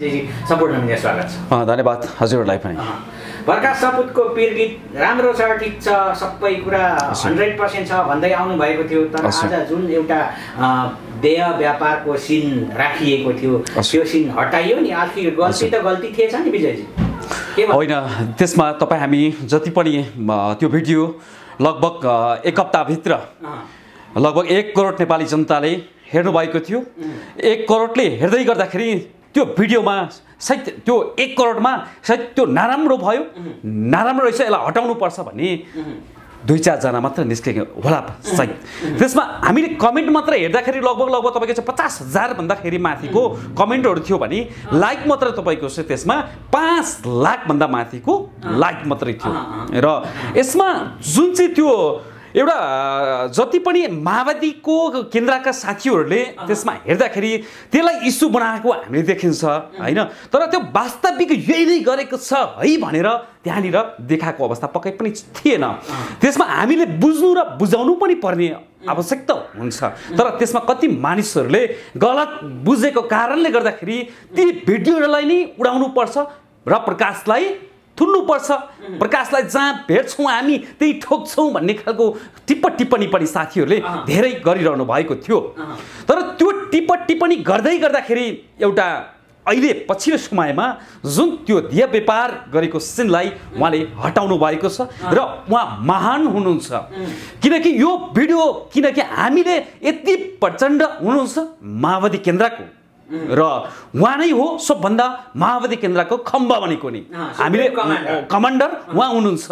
स्वागत छ धन्यवाद हजुरहरूलाई पनि भर्खर सपुतको पिर गीत राम्रो छ ठिक छ सबै कुरा हन्ड्रेड पर्सेन्ट छ भन्दै आउनुभएको थियो तर आज जुन एउटा देय व्यापारको सिन राखिएको थियो त्यो सिन हटाइयो नि आखिर गल्ती त गल्ती थिएछ नि विजयजी होइन त्यसमा तपाईँ हामी जति पनि त्यो भिडियो लगभग एक हप्ताभित्र लगभग एक करोड नेपाली जनताले हेर्नुभएको थियो एक करोडले हेर्दै गर्दाखेरि त्यो भिडियोमा सायद त्यो एक करोडमा सायद त्यो नराम्रो भयो नराम्रो रहेछ यसलाई हटाउनु पर्छ भने दुई चारजना मात्र निस्केको होला सायद त्यसमा हामीले कमेन्ट मात्र हेर्दाखेरि लगभग लगभग तपाईँको चाहिँ पचास हजार भन्दाखेरि माथिको कमेन्टहरू थियो भने लाइक मात्र तपाईँको चाहिँ त्यसमा पाँच लाखभन्दा माथिको लाइक मात्रै थियो र यसमा जुन चाहिँ त्यो एउटा जति पनि माओवादीको केन्द्रका साथीहरूले त्यसमा हेर्दाखेरि त्यसलाई इस्यु बनाएको हामीले देखिन्छ होइन तर त्यो वास्तविक यही नै गरेको छ है भनेर त्यहाँनिर देखाएको अवस्था पक्कै पनि थिएन त्यसमा हामीले बुझ्नु र बुझाउनु पनि पर्ने आवश्यकता हुन्छ तर त्यसमा कति मानिसहरूले गलत बुझेको कारणले गर्दाखेरि ती भिडियोहरूलाई नै उडाउनु पर्छ र प्रकाशलाई थुन्नुपर्छ प्रकाशलाई जहाँ भेट्छौँ हामी त्यही ठोक्छौँ भन्ने खालको टिप्प टिप्पणी पनि साथीहरूले धेरै गरिरहनु भएको थियो तर त्यो टिप्प टिप्पणी गर्दै गर्दाखेरि एउटा अहिले पछिल्लो समयमा जुन त्यो ध्य व्यापार गरेको सिनलाई उहाँले हटाउनु भएको छ र उहाँ महान हुनुहुन्छ किनकि यो भिडियो किनकि हामीले यति प्रचण्ड हुनुहुन्छ माओवादी केन्द्रको र उहाँ नै हो सबभन्दा माओवादी केन्द्रको खम्बा भनेको नि हामीले कमान्डर उहाँ हुनुहुन्छ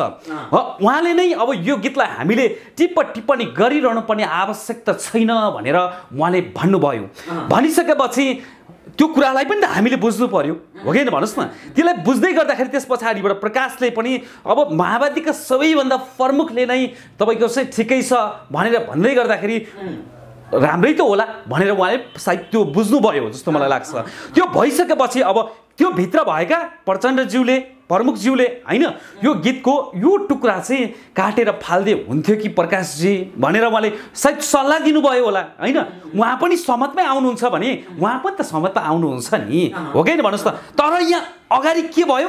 उहाँले नै अब यो गीतलाई हामीले टिप्प टिप्पणी गरिरहनु पर्ने आवश्यकता छैन भनेर उहाँले भन्नुभयो भनिसकेपछि त्यो कुरालाई पनि त हामीले बुझ्नु पर्यो हो कि भन्नुहोस् न त्यसलाई बुझ्दै गर्दाखेरि त्यस पछाडिबाट प्रकाशले पनि अब माओवादीका सबैभन्दा प्रमुखले नै तपाईँको चाहिँ ठिकै छ भनेर भन्दै गर्दाखेरि राम्रै त होला भनेर उहाँले सायद त्यो बुझ्नुभयो जस्तो मलाई लाग्छ त्यो भइसकेपछि अब त्यो भित्र भएका प्रचण्डज्यूले प्रमुखज्यूले होइन यो गीतको यो टुक्रा चाहिँ काटेर फालिदिए हुन्थ्यो कि प्रकाशजी भनेर उहाँले सायद सल्लाह दिनुभयो होला होइन उहाँ पनि सहमतमै आउनुहुन्छ भने उहाँ पनि त सहमतमा आउनुहुन्छ नि हो कि भन्नुहोस् त तर यहाँ अगाडि के भयो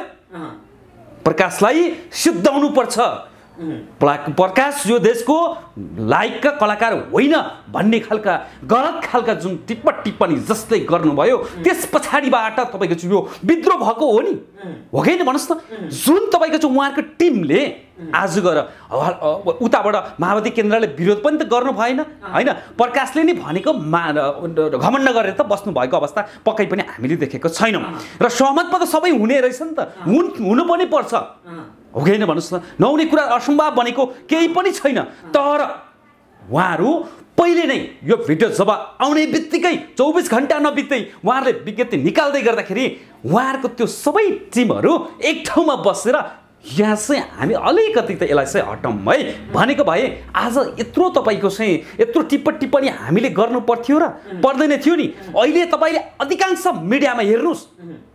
प्रकाशलाई पर्छ प्रकाश यो देशको लायकका कलाकार होइन भन्ने खालका गलत खालका जुन टिप्प टिप्पणी जस्तै गर्नुभयो त्यस पछाडिबाट तपाईँको चाहिँ यो विद्रोह भएको हो नि हो कि भन्नुहोस् त जुन तपाईँको चाहिँ उहाँहरूको टिमले आज गएर उताबाट माओवादी केन्द्रले विरोध पनि त गर्नु भएन होइन प्रकाशले नि भनेको मा घमण्ड गरेर त बस्नु भएको अवस्था पक्कै पनि हामीले देखेको छैनौँ र सहमतमा त सबै हुने रहेछ नि त हुनु पनि पर्छ हो कि होइन भन्नुहोस् न नहुने कुरा असम्भव भनेको केही पनि छैन तर उहाँहरू पहिले नै यो भिडियो जब आउने बित्तिकै चौबिस घन्टा नबित्दै उहाँहरूले विज्ञप्ति निकाल्दै गर्दाखेरि उहाँहरूको त्यो सबै टिमहरू एक ठाउँमा बसेर यहाँ चाहिँ हामी अलिकति त यसलाई चाहिँ हटाउँ है भनेको भए आज यत्रो तपाईँको चाहिँ यत्रो टिप्प टिप्पणी हामीले गर्नु पर्थ्यो र पर्दैन थियो नि अहिले तपाईँले अधिकांश मिडियामा हेर्नुहोस्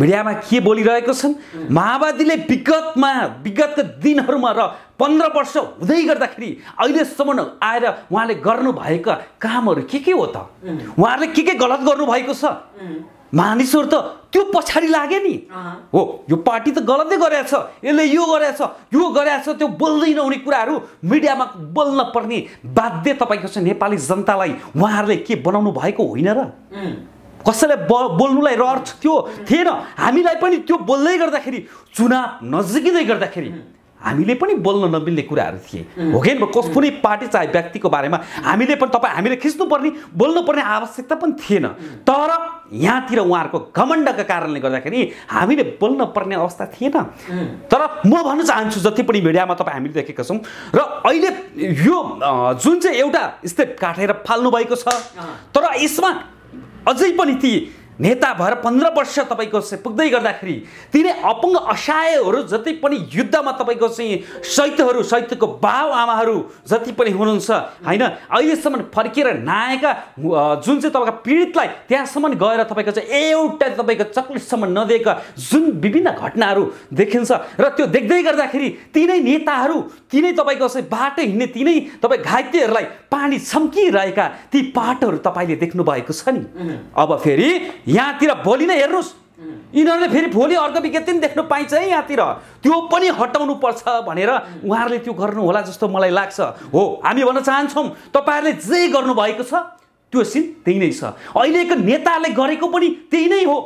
मिडियामा के बोलिरहेको छन् माओवादीले विगतमा विगतका दिनहरूमा र पन्ध्र वर्ष हुँदै गर्दाखेरि अहिलेसम्म आएर उहाँले गर्नुभएका कामहरू के के हो त उहाँहरूले के के गलत गर्नुभएको छ मानिसहरू त त्यो पछाडि लाग्यो नि हो यो पार्टी त गलतै गरेछ यसले यो गरेछ यो गरेछ त्यो बोल्दै नहुने कुराहरू मिडियामा बोल्न पर्ने बाध्य तपाईँको छ नेपाली जनतालाई उहाँहरूले के बनाउनु भएको होइन र कसैलाई ब बोल्नुलाई रर्थ त्यो थिएन हामीलाई पनि त्यो बोल्दै गर्दाखेरि चुनाव नजिकिँदै गर्दाखेरि हामीले पनि बोल्न नमिल्ने कुराहरू थिए हो कि कस कुनै पार्टी चाहे व्यक्तिको बारेमा हामीले पनि तपाईँ हामीले खिच्नुपर्ने बोल्नुपर्ने आवश्यकता पनि थिएन तर यहाँतिर उहाँहरूको घमण्डका कारणले गर्दाखेरि हामीले बोल्न पर्ने अवस्था थिएन तर म भन्न चाहन्छु जति पनि मिडियामा तपाईँ हामीले देखेका छौँ र अहिले यो जुन चाहिँ एउटा स्टेप काटेर फाल्नु भएको छ तर यसमा अझै पनि ती नेता भएर पन्ध्र वर्ष तपाईँको चाहिँ पुग्दै गर्दाखेरि तिनै अपङ्ग असहायहरू जति पनि युद्धमा तपाईँको चाहिँ सैत्यहरू सैत्यको बाउ आमाहरू जति पनि हुनुहुन्छ होइन अहिलेसम्म फर्किएर नआएका जुन चाहिँ तपाईँको पीडितलाई त्यहाँसम्म गएर तपाईँको चाहिँ एउटा तपाईँको चक्लेटसम्म नदिएका जुन विभिन्न घटनाहरू देखिन्छ र त्यो देख्दै गर्दाखेरि तिनै नेताहरू तिनै तपाईँको चाहिँ बाटो हिँड्ने तिनै तपाईँ घाइतेहरूलाई पानी छम्किरहेका ती पाटोहरू तपाईँले देख्नु भएको छ नि अब फेरि यहाँतिर भोलि नै हेर्नुहोस् यिनीहरूले फेरि भोलि अर्को विज्ञप्ति पनि देख्नु पाइन्छ है यहाँतिर त्यो पनि हटाउनु पर्छ भनेर उहाँहरूले त्यो गर्नु होला जस्तो मलाई लाग्छ हो हामी भन्न चाहन्छौँ तपाईँहरूले जे गर्नुभएको छ त्यो सिन त्यही नै छ अहिलेको नेताहरूले गरेको पनि त्यही नै हो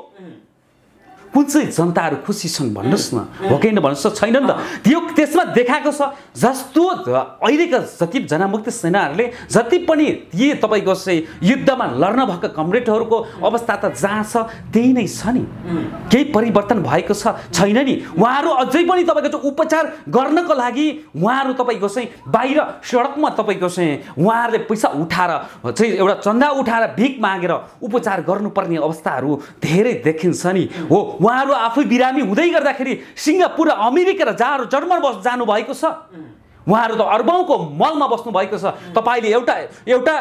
कुन चाहिँ जनताहरू खुसी छन् भन्नुहोस् न हो कि न भन्नुहोस् त छैन नि त त्यो त्यसमा देखाएको छ जस्तो अहिलेका जति जनमुक्ति सेनाहरूले जति पनि यी तपाईँको चाहिँ युद्धमा लड्न भएका कमरेडहरूको अवस्था त जहाँ छ त्यही नै छ नि केही परिवर्तन भएको छ छैन नि उहाँहरू अझै पनि तपाईँको चाहिँ उपचार गर्नको लागि उहाँहरू तपाईँको चाहिँ बाहिर सडकमा तपाईँको चाहिँ उहाँहरूले पैसा उठाएर चाहिँ एउटा चन्दा उठाएर भिख मागेर उपचार गर्नुपर्ने अवस्थाहरू धेरै देखिन्छ नि हो उहाँहरू आफै बिरामी हुँदै गर्दाखेरि सिङ्गापुर र अमेरिका र जहाँ जर्मन बस जानुभएको छ उहाँहरू त अर्बौँको मलमा बस्नुभएको छ तपाईँले एउटा एउटा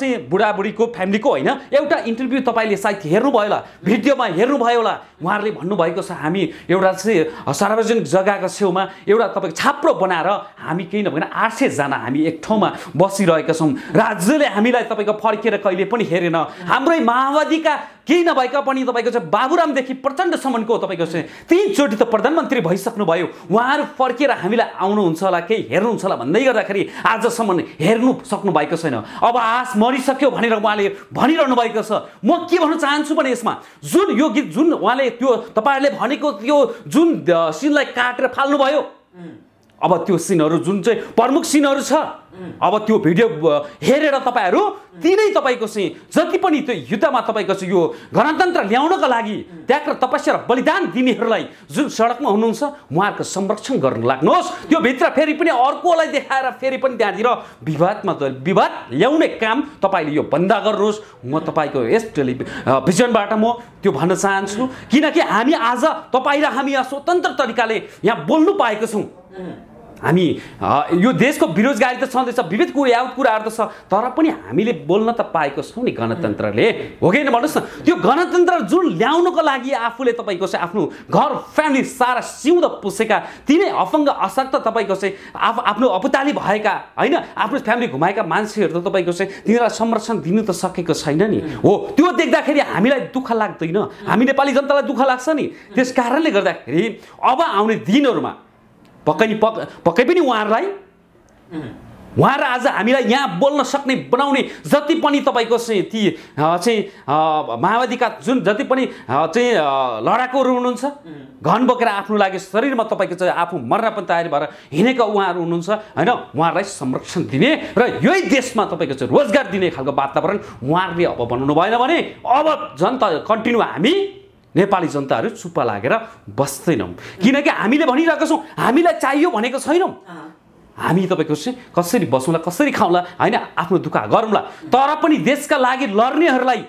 चाहिँ बुढाबुढीको फ्यामिलीको होइन एउटा इन्टरभ्यू तपाईँले सायद हेर्नुभयो होला भिडियोमा हेर्नुभयो होला उहाँहरूले भन्नुभएको छ हामी एउटा चाहिँ सार्वजनिक जग्गाको छेउमा एउटा तपाईँको छाप्रो बनाएर हामी केही नभएन आठ सयजना हामी एक ठाउँमा बसिरहेका छौँ राज्यले हामीलाई तपाईँको फर्केर कहिले पनि हेरेन हाम्रै माओवादीका केही नभएका पनि तपाईँको चाहिँ बाबुरामदेखि प्रचण्डसम्मको तपाईँको चाहिँ तिनचोटि त प्रधानमन्त्री भइसक्नुभयो उहाँहरू फर्केर हामीलाई आउनुहुन्छ होला केही हेर्नुहुन्छ होला भन्दै गर्दाखेरि आजसम्म हेर्नु सक्नु भएको छैन अब आश मरिसक्यो भनेर उहाँले भनिरहनु भएको छ म के भन्न चाहन्छु भने यसमा जुन यो गीत जुन उहाँले त्यो तपाईँहरूले भनेको त्यो जुन सिनलाई काटेर फाल्नुभयो अब त्यो सिनहरू जुन चाहिँ प्रमुख सिनहरू छ अब त्यो भिडियो हेरेर तपाईँहरू तिनै तपाईँको चाहिँ जति पनि त्यो युद्धमा तपाईँको चाहिँ यो गणतन्त्र ल्याउनको लागि त्याग र तपस्या र बलिदान दिनेहरूलाई जुन सडकमा हुनुहुन्छ उहाँहरूको संरक्षण गर्नु लाग्नुहोस् त्यो भित्र फेरि पनि अर्कोलाई देखाएर फेरि पनि त्यहाँनिर विवादमा विवाद ल्याउने काम तपाईँले यो बन्द गर्नुहोस् म तपाईँको यस टेलिभिजनबाट म त्यो भन्न चाहन्छु किनकि हामी आज तपाईँ र हामी यहाँ स्वतन्त्र तरिकाले यहाँ बोल्नु पाएको छौँ हामी यो देशको बेरोजगारी त छँदैछ विविध कुरा कुराहरू त छ तर पनि हामीले बोल्न त पाएको छौँ नि गणतन्त्रले हो कि भन्नुहोस् न त्यो गणतन्त्र जुन ल्याउनको लागि आफूले तपाईँको चाहिँ आफ्नो घर फ्यामिली सारा सिउँद पुसेका तिनै अफङ्ग अशक्त तपाईँको चाहिँ आफ आफ्नो अपुताली भएका होइन आफ्नो फ्यामिली घुमाएका मान्छेहरू त तपाईँको चाहिँ तिनीहरूलाई संरक्षण दिनु त सकेको छैन नि हो त्यो देख्दाखेरि हामीलाई दुःख लाग्दैन हामी नेपाली जनतालाई दुःख लाग्छ नि त्यस कारणले गर्दाखेरि अब आउने दिनहरूमा पक्कै नि पक् पक्कै पनि उहाँहरूलाई उहाँहरू आज हामीलाई यहाँ बोल्न सक्ने बनाउने जति पनि तपाईँको चाहिँ ती चाहिँ माओवादीका जुन जति पनि चाहिँ लडाकुहरू हुनुहुन्छ घन बोकेर आफ्नो लागि शरीरमा तपाईँको चाहिँ आफू मर्न पनि तयारी भएर हिँडेका उहाँहरू हुनुहुन्छ होइन उहाँहरूलाई संरक्षण दिने र यही देशमा तपाईँको चाहिँ रोजगार दिने खालको वातावरण उहाँहरूले अब बनाउनु भएन भने अब जनता कन्टिन्यू हामी नेपाली जनताहरू चुप्पा लागेर बस्दैनौँ किनकि हामीले भनिरहेको छौँ हामीलाई चाहियो भनेको छैनौँ हामी तपाईँको चाहिँ कसरी बसौँला कसरी खाउँला होइन आफ्नो दुःख गरौँला तर पनि देशका लागि लड्नेहरूलाई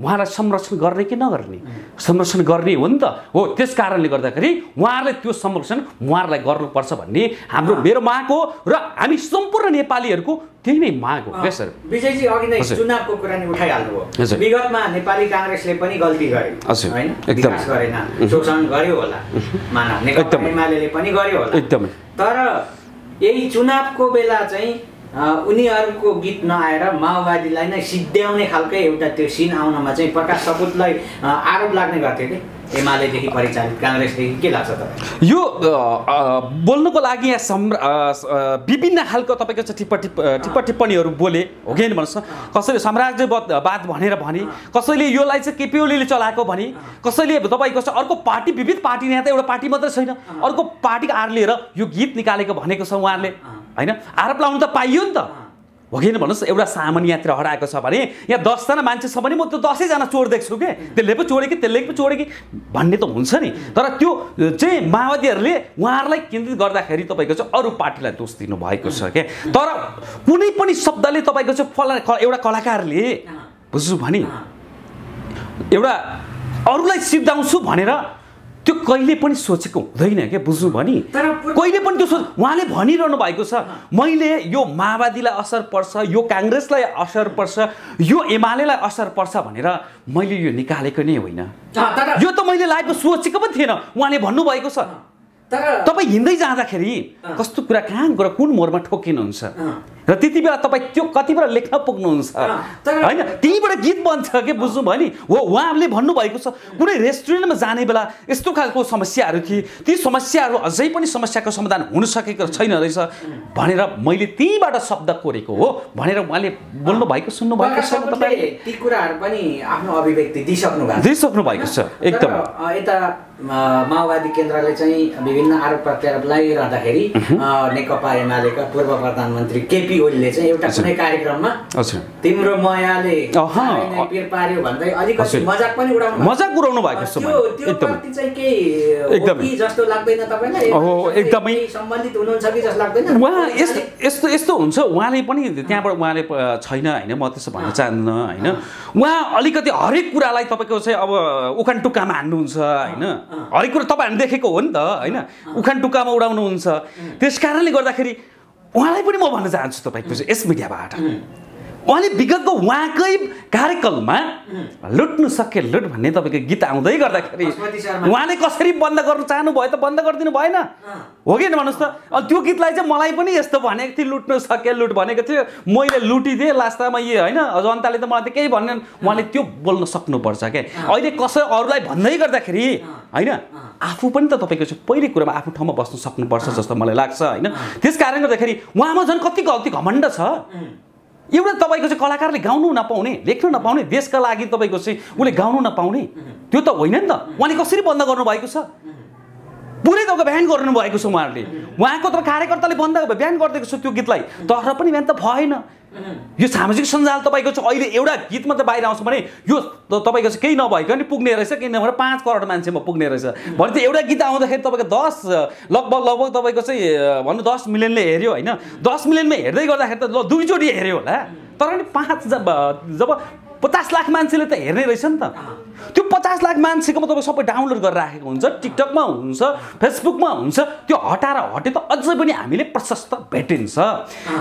उहाँलाई संरक्षण गर्ने कि नगर्ने संरक्षण गर्ने हो नि त हो त्यस कारणले गर्दाखेरि उहाँहरूले त्यो संरक्षण उहाँहरूलाई गर्नुपर्छ भन्ने हाम्रो मेरो माग हो र हामी सम्पूर्ण नेपालीहरूको त्यही नै माग हो क्या सर विजयजी अघि नै चुनावको कुरा नै उठाइहाल्नुभयो विगतमा नेपाली काङ्ग्रेसले पनि गल्ती गर्यो होइन एकदम गरेन शोषण गर्यो होला एमाले पनि गर्यो होला एकदमै तर यही चुनावको बेला चाहिँ उनीहरूको गीत नआएर माओवादीलाई नै सिद्ध्याउने खालकै एउटा त्यो सिन आउनमा चाहिँ प्रकाश सपुतलाई आरोप लाग्ने गर्थ्यो कि एमालेदेखि परिचालित काङ्ग्रेसदेखि के लाग्छ तपाईँ यो बोल्नुको लागि यहाँ सम् विभिन्न खालको तपाईँको चाहिँ टिप्पण टिप्प टिप्प टिप्पणीहरू बोले हो कि भन्नुहोस् न कसैले साम्राज्यवाद भनेर भने कसैले योलाई चाहिँ केपी ओलीले चलाएको भने कसैले तपाईँको चाहिँ अर्को पार्टी विविध पार्टी यहाँ त एउटा पार्टी मात्रै छैन अर्को पार्टी आर लिएर यो गीत निकालेको भनेको छ उहाँहरूले होइन आरोप लाउनु त पाइयो नि त हो किन भन्नुहोस् एउटा सामान यात्रा हराएको छ भने यहाँ दसजना मान्छे छ भने म त्यो दसैँजना चोर देख्छु कि त्यसले पो चोडेँ कि त्यसले पो चोडेँ कि भन्ने त हुन्छ नि तर त्यो चाहिँ माओवादीहरूले उहाँहरूलाई केन्द्रित गर्दाखेरि तपाईँको चाहिँ अरू पार्टीलाई दोष दिनुभएको छ क्या तर कुनै पनि शब्दले तपाईँको चाहिँ फला एउटा कलाकारले बुझ्छु भने एउटा अरूलाई सिद्धाउँछु भनेर त्यो कहिले पनि सोचेको हुँदैन क्या बुझ्नु भने कहिले पनि त्यो सोच उहाँले भनिरहनु भएको छ मैले यो माओवादीलाई असर पर्छ यो काङ्ग्रेसलाई असर पर्छ यो एमालेलाई असर पर्छ भनेर मैले यो निकालेको नै होइन यो त मैले लाइफमा सोचेको पनि थिएन उहाँले भन्नुभएको छ तपाईँ हिँड्दै जाँदाखेरि कस्तो कुरा कहाँ गएर कुन मोरमा ठोकिनुहुन्छ र त्यति बेला तपाईँ त्यो कतिबाट लेख्न पुग्नुहुन्छ होइन त्यहीँबाट गीत बन्छ कि बुझ्नुभयो नि हो उहाँहरूले भन्नुभएको छ कुनै रेस्टुरेन्टमा जाने बेला यस्तो खालको समस्याहरू थिए ती समस्याहरू अझै पनि समस्याको समाधान हुन सकेको छैन रहेछ भनेर मैले त्यहीँबाट शब्द कोरेको हो भनेर उहाँले बोल्नु भएको सुन्नु भएको छ तपाईँले ती कुराहरू पनि आफ्नो अभिव्यक्ति दिइसक्नु भएको दिइसक्नु भएको छ एकदम यता माओवादी केन्द्रले चाहिँ विभिन्न आरोप प्रत्यारोप लगाइरहँदाखेरि नेकपा एमालेका पूर्व प्रधानमन्त्री केपी बिपी ओलीले चाहिँ एउटा कुनै कार्यक्रममा तिम्रो मायाले पार्यो भन्दै अलिकति मजाक पनि उडाउनु मजाक उडाउनु भएको छ एकदमै जस्तो लाग्दैन तपाईँलाई एकदमै सम्बन्धित हुनुहुन्छ कि जस्तो लाग्दैन उहाँ यस्तो यस्तो यस्तो हुन्छ उहाँले पनि त्यहाँबाट उहाँले छैन होइन म त्यसो भन्न चाहन्न होइन उहाँ अलिकति हरेक कुरालाई तपाईँको चाहिँ अब उखान टुक्कामा हान्नुहुन्छ होइन हरेक कुरा तपाईँहरूले देखेको हो नि त होइन उखान टुक्कामा उडाउनुहुन्छ त्यस कारणले गर्दाखेरि उहाँलाई पनि म भन्न चाहन्छु तपाईँको यस मिडियाबाट उहाँले विगतको उहाँकै कार्यकालमा लुट्नु सके लुट भन्ने तपाईँको गीत आउँदै गर्दाखेरि उहाँले कसरी बन्द गर्नु चाहनुभयो त बन्द गरिदिनु भएन हो कि भन्नुहोस् त अनि त्यो गीतलाई चाहिँ मलाई पनि यस्तो भनेको थिएँ लुट्नु सके लुट भनेको थियो मैले लुटिदिएँ लास्टमा यो होइन जनताले त मलाई त केही भन्नेन् उहाँले त्यो बोल्न सक्नुपर्छ क्या अहिले कसै अरूलाई भन्दै गर्दाखेरि होइन आफू पनि त तपाईँको चाहिँ पहिलो कुरामा आफ्नो ठाउँमा बस्नु सक्नुपर्छ जस्तो मलाई लाग्छ होइन त्यस कारणले गर्दाखेरि उहाँमा झन् कति गल्ती घमण्ड छ एउटा तपाईँको चाहिँ कलाकारले गाउनु नपाउने लेख्नु नपाउने देशका लागि तपाईँको चाहिँ उसले गाउनु नपाउने त्यो त होइन नि त उहाँले कसरी बन्द गर्नुभएको छ पुरै तपाईँको बिहान गर्नुभएको छ उहाँहरूले उहाँको त कार्यकर्ताले बन्द बिहान गरिदिएको छ त्यो गीतलाई तर पनि बिहान त भएन यो सामाजिक सञ्जाल तपाईँको चाहिँ अहिले एउटा गीत मात्रै बाहिर आउँछ भने यो तपाईँको चाहिँ केही नभएको नि पुग्ने रहेछ किनभने पाँच करोड मान्छेमा पुग्ने रहेछ भने त एउटा गीत आउँदाखेरि तपाईँको दस लगभग लगभग तपाईँको चाहिँ भन्नु दस मिलियनले हेऱ्यो होइन दस मिलियनमा हेर्दै गर्दाखेरि त ल दुईचोटि हेऱ्यो होला तर पनि पाँच जब जब पचास लाख मान्छेले त हेर्ने रहेछ नि त त्यो पचास लाख मान्छेकोमा तपाईँ सबै डाउनलोड गरेर राखेको हुन्छ टिकटकमा हुन्छ फेसबुकमा हुन्छ त्यो हटाएर हटे त अझै पनि हामीले प्रशस्त भेटिन्छ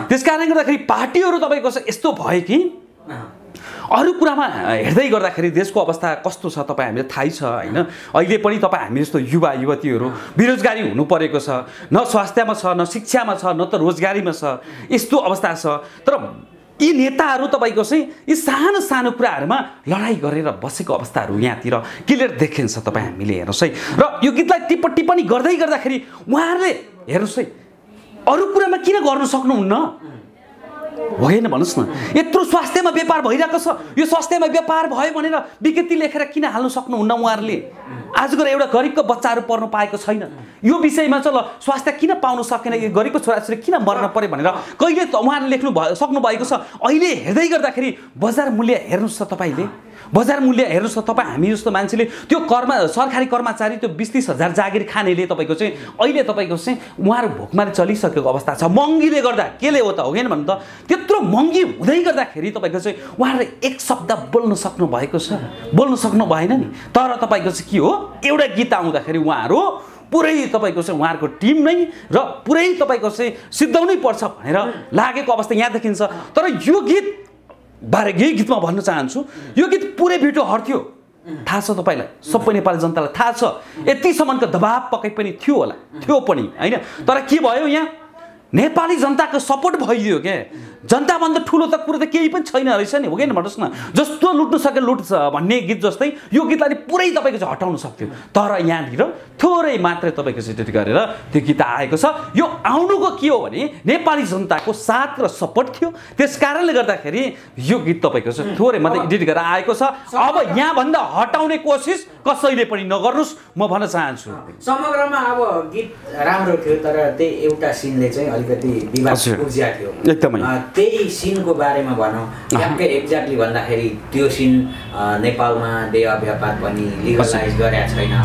त्यस कारणले गर्दाखेरि पार्टीहरू तपाईँको यस्तो भयो कि अरू कुरामा हेर्दै गर्दाखेरि देशको अवस्था कस्तो छ तपाईँ हामीलाई थाहै छ होइन अहिले पनि तपाईँ हामी जस्तो युवा युवतीहरू बेरोजगारी हुनु परेको छ न स्वास्थ्यमा छ न शिक्षामा छ न त रोजगारीमा छ यस्तो अवस्था छ तर यी नेताहरू तपाईँको चाहिँ यी सानो सानो कुराहरूमा लडाइँ गरेर बसेको अवस्थाहरू यहाँतिर क्लियर देखिन्छ तपाईँ हामीले हेर्नुहोस् है र यो गीतलाई टिप्प टिप्पणी गर्दै गर्दाखेरि उहाँहरूले हेर्नुहोस् है अरू कुरामा किन गर्नु सक्नुहुन्न होइन भन्नुहोस् न यत्रो स्वास्थ्यमा व्यापार भइरहेको छ यो स्वास्थ्यमा व्यापार भयो भनेर विज्ञप्ति लेखेर किन हाल्नु सक्नुहुन्न उहाँहरूले आजको एउटा गरिबको बच्चाहरू पढ्नु पाएको छैन यो विषयमा चाहिँ ल स्वास्थ्य किन पाउनु सकेन यो गरिबको छोराछोरी किन मर्न पऱ्यो भनेर कहिले उहाँहरूले लेख्नु भयो सक्नु भएको छ अहिले हेर्दै गर्दाखेरि बजार मूल्य हेर्नुहोस् त तपाईँले बजार मूल्य हेर्नुहोस् त तपाईँ हामी जस्तो मान्छेले त्यो कर्म सरकारी कर्मचारी त्यो बिस तिस हजार जागिर खानेले तपाईँको चाहिँ अहिले तपाईँको चाहिँ उहाँहरू भोकमाले चलिसकेको अवस्था छ महँगीले गर्दा केले हो त हो होइन भन्नु त त्यत्रो महँगी हुँदै गर्दाखेरि तपाईँको चाहिँ उहाँहरूले एक शब्द बोल्न सक्नु भएको छ बोल्न सक्नु भएन नि तर तपाईँको चाहिँ के हो एउटा गीत आउँदाखेरि उहाँहरू पुरै तपाईँको चाहिँ उहाँहरूको टिम नै र पुरै तपाईँको चाहिँ सिद्धाउनै पर्छ भनेर लागेको अवस्था यहाँ देखिन्छ तर यो गीत बारे यही गीतमा भन्न चाहन्छु यो गीत पुरै भिडियो हट्थ्यो थाहा छ तपाईँलाई सबै नेपाली जनतालाई थाहा छ यतिसम्मको दबाब पक्कै पनि थियो होला थियो पनि होइन तर के भयो यहाँ नेपाली जनताको सपोर्ट भइदियो क्या जनताभन्दा ठुलो त कुरो त केही पनि छैन रहेछ नि हो कि भन्नुहोस् न जस्तो लुट्नु सके लुट्छ भन्ने गीत जस्तै यो गीतलाई पुरै तपाईँको चाहिँ हटाउन सक्थ्यो तर यहाँनिर थोरै मात्रै तपाईँको चाहिँ त्यति गरेर त्यो गीत आएको छ यो आउनुको के हो भने नेपाली जनताको साथ र सपोर्ट थियो त्यस कारणले गर्दाखेरि यो गीत तपाईँको चाहिँ थोरै मात्रै एडिट गरेर आएको छ अब यहाँभन्दा हटाउने कोसिस कसैले पनि नगर्नुहोस् म भन्न चाहन्छु समग्रमा अब गीत राम्रो थियो तर त्यही एउटा सिनले चाहिँ अलिकति एकदमै त्यही सिनको बारेमा भनौँ ठ्याक्कै एक्ज्याक्टली भन्दाखेरि त्यो सिन नेपालमा देह व्यापार पनि लिगलाइज गरेका छैन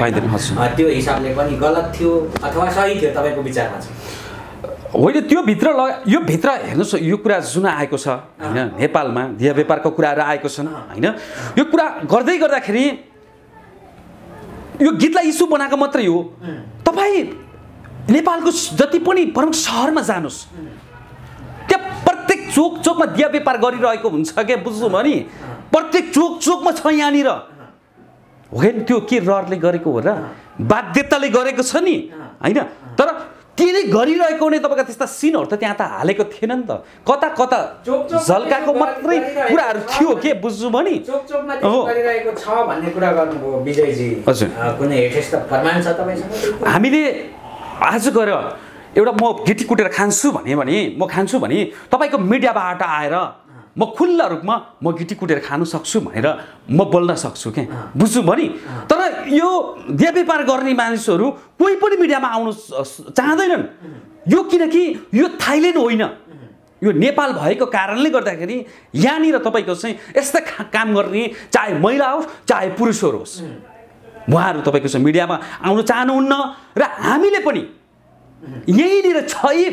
पाइँदैन त्यो हिसाबले पनि गलत थियो अथवा सही थियो तपाईँको विचारमा चाहिँ होइन त्यो भित्र ल यो भित्र हेर्नुहोस् यो कुरा जुन आएको छ होइन नेपालमा दिया व्यापारको कुराहरू आएको छन् होइन यो कुरा गर्दै गर्दाखेरि यो गीतलाई इस्यु बनाएको मात्रै हो तपाईँ नेपालको जति पनि प्रमुख सहरमा जानुहोस् चोक चोकमा दिया व्यापार गरिरहेको हुन्छ क्या बुझ्नु भने प्रत्येक चोक चोकमा छ यहाँनिर हो कि त्यो के रहरले गरेको हो र बाध्यताले गरेको छ नि होइन तर त्यसले गरिरहेको नै तपाईँको त्यस्ता सिनहरू त त्यहाँ त हालेको थिएन नि त कता कता झल्काको मात्रै कुराहरू थियो के बुझ्नु भने हामीले आज गएर एउटा म गिटी कुटेर खान्छु भने भने म खान्छु भने तपाईँको मिडियाबाट आएर म खुल्ला रूपमा म गिटी कुटेर खानु सक्छु भनेर म बोल्न सक्छु क्या बुझ्छु भने तर यो देह व्यापार गर्ने मानिसहरू कोही पनि मिडियामा आउनु चाहँदैनन् यो किनकि यो थाइल्यान्ड होइन यो नेपाल भएको कारणले गर्दाखेरि यहाँनिर तपाईँको चाहिँ यस्ता काम गर्ने चाहे महिला होस् चाहे पुरुषहरू होस् उहाँहरू तपाईँको चाहिँ मिडियामा आउनु चाहनुहुन्न र हामीले पनि यहीँनिर छ यी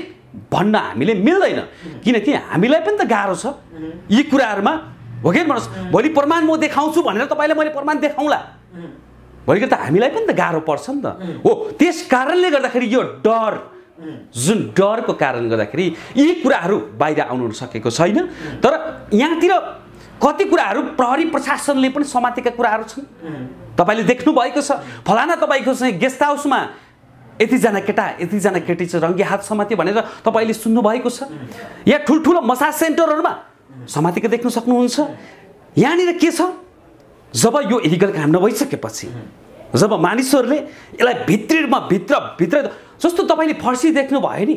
भन्न हामीले मिल्दैन किनकि हामीलाई पनि त गाह्रो छ यी कुराहरूमा हो कि भन्नुहोस् भोलि प्रमाण म देखाउँछु भनेर तपाईँलाई मैले प्रमाण देखाउँला भोलिको त हामीलाई पनि त गाह्रो पर्छ नि त हो त्यस कारणले गर्दाखेरि यो डर जुन डरको कारण गर्दाखेरि यी कुराहरू बाहिर आउनु सकेको छैन तर यहाँतिर कति कुराहरू प्रहरी प्रशासनले पनि समातेका कुराहरू छन् तपाईँले भएको छ फलाना तपाईँको चाहिँ गेस्ट हाउसमा यतिजना केटा यतिजना केटी चाहिँ रङ्गी हात समाते भनेर तपाईँले सुन्नुभएको छ या ठुल्ठुलो मसाज सेन्टरहरूमा समातेको देख्न सक्नुहुन्छ यहाँनिर के छ जब यो इलिगल काम नभइसकेपछि जब मानिसहरूले यसलाई भित्रीमा भित्र भित्र जस्तो तपाईँले फर्सी देख्नुभयो नि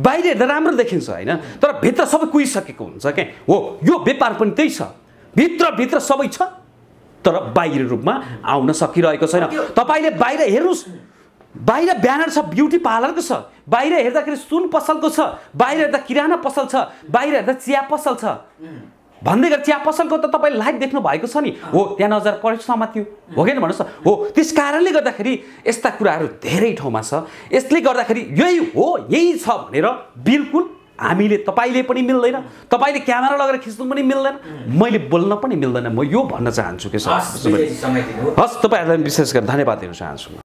बाहिर हेर्दा राम्रो देखिन्छ होइन तर भित्र सबै कुहिसकेको हुन्छ क्या हो यो व्यापार पनि त्यही छ भित्रभित्र सबै छ तर बाहिर रूपमा आउन सकिरहेको छैन तपाईँले बाहिर हेर्नुहोस् बाहिर ब्यानर छ ब्युटी पार्लरको छ बाहिर हेर्दाखेरि सुन पसलको छ बाहिर हेर्दा किराना पसल छ बाहिर हेर्दा चिया पसल छ भन्दै गरेर चिया पसलको त तपाईँले लाइभ देख्नु भएको छ नि हो त्यहाँ नजर परेसमा थियो हो कि भन्नुहोस् न हो त्यस कारणले गर्दाखेरि यस्ता कुराहरू धेरै ठाउँमा छ यसले गर्दाखेरि यही हो यही छ भनेर बिल्कुल हामीले तपाईँले पनि मिल्दैन तपाईँले क्यामेरा लगेर खिच्नु पनि मिल्दैन मैले बोल्न पनि मिल्दैन म यो भन्न चाहन्छु कि सर हस् तपाईँहरूलाई विशेष गरेर धन्यवाद दिन चाहन्छु